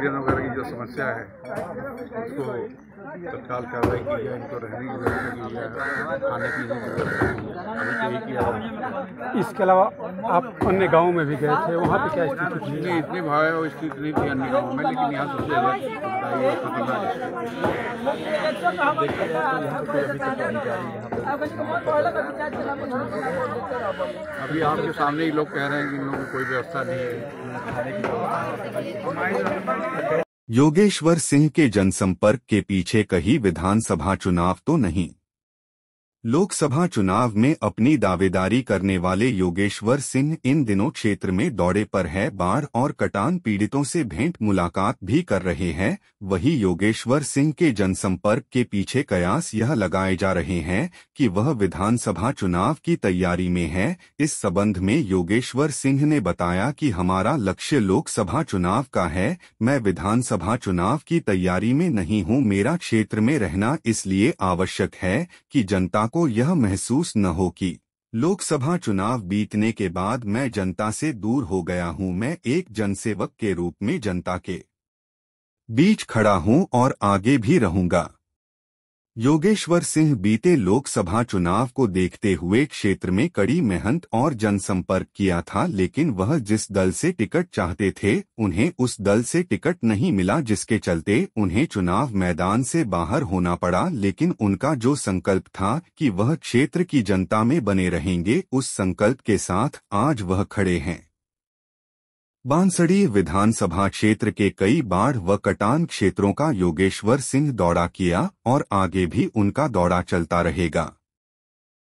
परिजन वगैरह की जो समस्या है उसको तत्काल कार्रवाई की जाए इनको रहने की व्यवस्था की जाए खाने पीने की व्यवस्था की जाए तो इसके अलावा आप अन्य गाँव में भी गए थे वहाँ पे क्या स्थिति थी नहीं इतनी भयावह स्थिति नहीं थी अन्य गाँव में लेकिन यहाँ सबसे ज़्यादा तो अभी आपके सामने ही लोग कह रहे हैं कि इन लोगों को कोई व्यवस्था नहीं है योगेश्वर सिंह के जनसंपर्क के पीछे कहीं विधानसभा चुनाव तो नहीं लोकसभा चुनाव में अपनी दावेदारी करने वाले योगेश्वर सिंह इन दिनों क्षेत्र में दौरे पर है बाढ़ और कटान पीड़ितों से भेंट मुलाकात भी कर रहे हैं वही योगेश्वर सिंह के जनसंपर्क के पीछे कयास यह लगाए जा रहे हैं कि वह विधानसभा चुनाव की तैयारी में है इस संबंध में योगेश्वर सिंह ने बताया कि हमारा लक्ष्य लोकसभा चुनाव का है मैं विधानसभा चुनाव की तैयारी में नहीं हूँ मेरा क्षेत्र में रहना इसलिए आवश्यक है की जनता को यह महसूस न हो कि लोकसभा चुनाव बीतने के बाद मैं जनता से दूर हो गया हूं मैं एक जनसेवक के रूप में जनता के बीच खड़ा हूं और आगे भी रहूंगा योगेश्वर सिंह बीते लोकसभा चुनाव को देखते हुए क्षेत्र में कड़ी मेहनत और जनसंपर्क किया था लेकिन वह जिस दल से टिकट चाहते थे उन्हें उस दल से टिकट नहीं मिला जिसके चलते उन्हें चुनाव मैदान से बाहर होना पड़ा लेकिन उनका जो संकल्प था कि वह क्षेत्र की जनता में बने रहेंगे उस संकल्प के साथ आज वह खड़े हैं बांसड़ी विधानसभा क्षेत्र के कई बाढ़ व कटान क्षेत्रों का योगेश्वर सिंह दौरा किया और आगे भी उनका दौरा चलता रहेगा